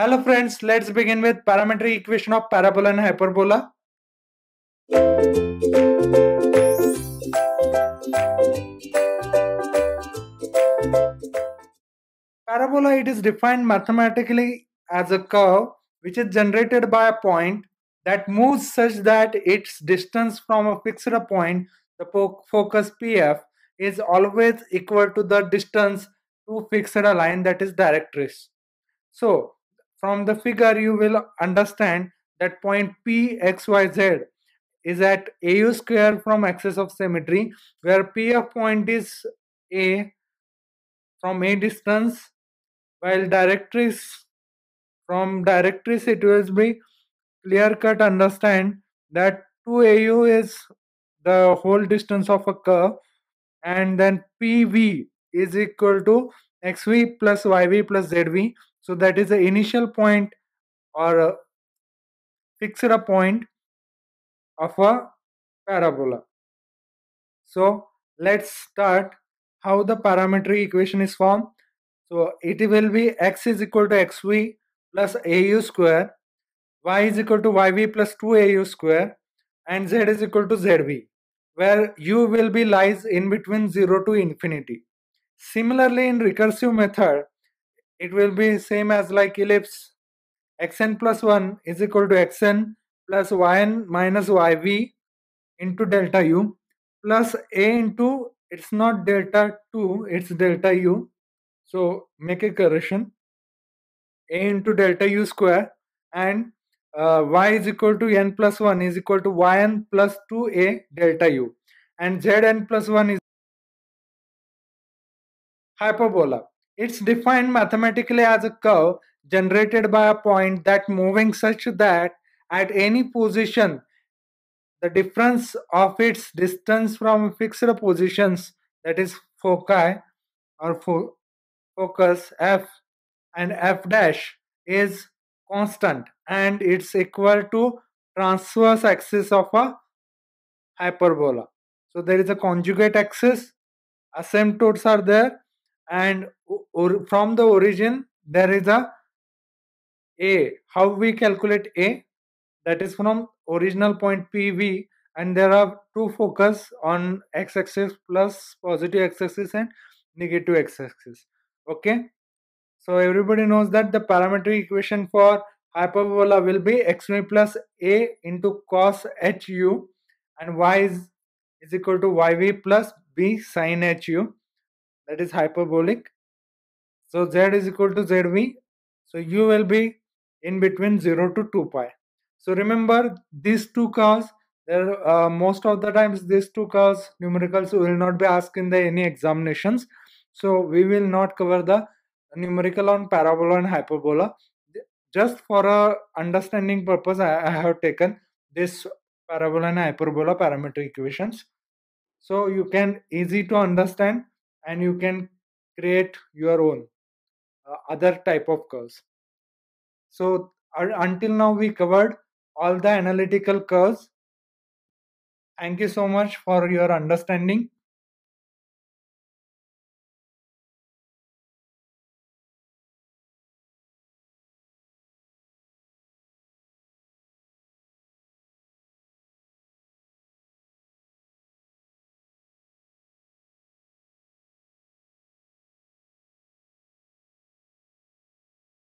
Hello friends, let's begin with parametric equation of parabola and hyperbola. Parabola it is defined mathematically as a curve which is generated by a point that moves such that its distance from a fixed point the focus PF is always equal to the distance to fixed line that is directrix. So from the figure, you will understand that point P, X, Y, Z is at AU square from axis of symmetry, where of point is A from A distance, while directrix from directrix it will be clear cut understand that 2AU is the whole distance of a curve and then PV is equal to xv plus yv plus zv so that is the initial point or a fixed point of a parabola. So let's start how the parametric equation is formed. So it will be x is equal to xv plus au square, y is equal to yv plus 2au square and z is equal to zv where u will be lies in between 0 to infinity. Similarly in recursive method it will be same as like ellipse xn plus 1 is equal to xn plus yn minus yv into delta u plus a into it's not delta 2 it's delta u so make a correction a into delta u square and uh, y is equal to n plus 1 is equal to yn plus 2a delta u and zn plus 1 is hyperbola it's defined mathematically as a curve generated by a point that moving such that at any position the difference of its distance from fixed positions that is foci or fo- focus f and f dash is constant and it's equal to transverse axis of a hyperbola so there is a conjugate axis asymptotes are there and or, from the origin there is a a how we calculate a that is from original point pv and there are two focus on x-axis plus positive x-axis and negative x-axis okay so everybody knows that the parametric equation for hyperbola will be x plus a into cos hu and y is, is equal to yv plus b sine hu that is hyperbolic. So z is equal to zv. So u will be in between 0 to 2 pi. So remember these two curves, there uh, most of the times these two curves numericals will not be asked in the any examinations. So we will not cover the numerical on parabola and hyperbola. Just for a understanding purpose, I, I have taken this parabola and hyperbola parameter equations. So you can easy to understand and you can create your own uh, other type of curves so uh, until now we covered all the analytical curves thank you so much for your understanding